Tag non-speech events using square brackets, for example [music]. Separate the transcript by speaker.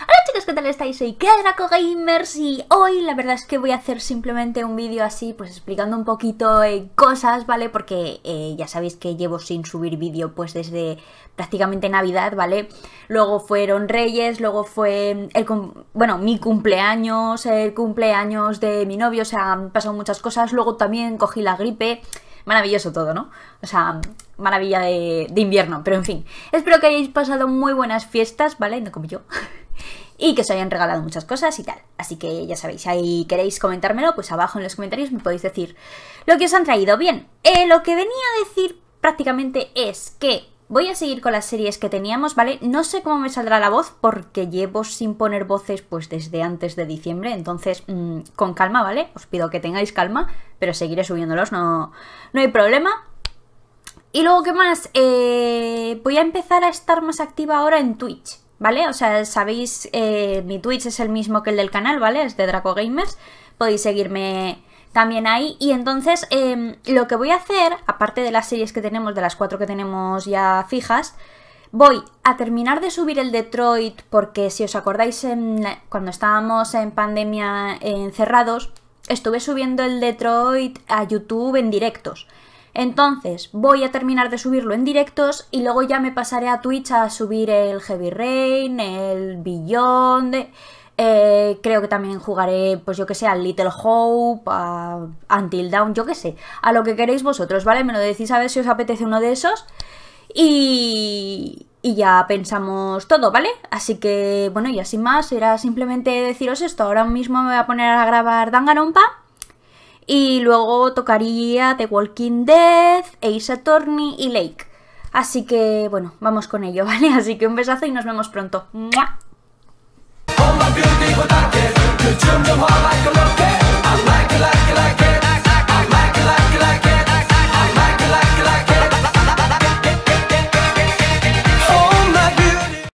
Speaker 1: Hola chicos, ¿qué tal estáis? Soy Draco Gamers y hoy la verdad es que voy a hacer simplemente un vídeo así, pues explicando un poquito eh, cosas, ¿vale? Porque eh, ya sabéis que llevo sin subir vídeo pues desde prácticamente Navidad, ¿vale? Luego fueron Reyes, luego fue, el bueno, mi cumpleaños, el cumpleaños de mi novio, o sea, han pasado muchas cosas, luego también cogí la gripe, maravilloso todo, ¿no? O sea, maravilla de, invierno. Pero en fin, espero que hayáis pasado muy buenas fiestas, ¿vale? No como yo. [laughs] Y que os hayan regalado muchas cosas y tal. Así que ya sabéis, ahí queréis comentármelo, pues abajo en los comentarios me podéis decir lo que os han traído. Bien, eh, lo que venía a decir prácticamente es que voy a seguir con las series que teníamos, ¿vale? No sé cómo me saldrá la voz porque llevo sin poner voces pues desde antes de diciembre, entonces mm, con calma, ¿vale? Os pido que tengáis calma, pero seguiré subiéndolos, no, no hay problema. Y luego, ¿qué más? Eh, voy a empezar a estar más activa ahora en Twitch, ¿vale? O sea, sabéis, eh, mi Twitch es el mismo que el del canal, ¿vale? Es de Draco Gamers. Podéis seguirme también ahí. Y entonces, em, lo que voy a hacer, aparte de las series que tenemos, de las cuatro que tenemos ya fijas, voy a terminar de subir el Detroit, porque si os acordáis, cuando estábamos en pandemia encerrados, estuve subiendo el Detroit a YouTube en directos. Entonces voy a terminar de subirlo en directos y luego ya me pasaré a Twitch a subir el Heavy Rain, el Beyond, eh, creo que también jugaré, pues yo que sé, al Little Hope, a Until Down, yo que sé, a lo que queréis vosotros, ¿vale? Me lo decís a ver si os apetece uno de esos. Y, ya pensamos todo, ¿vale? Así que, bueno, y así más, era simplemente deciros esto. Ahora mismo me voy a poner a grabar Danganronpa. Y luego tocaría The Walking Dead, Ace Attorney y Lake. Así que, bueno, vamos con ello, [laughs] ¿vale? Así que un besazo y nos vemos pronto.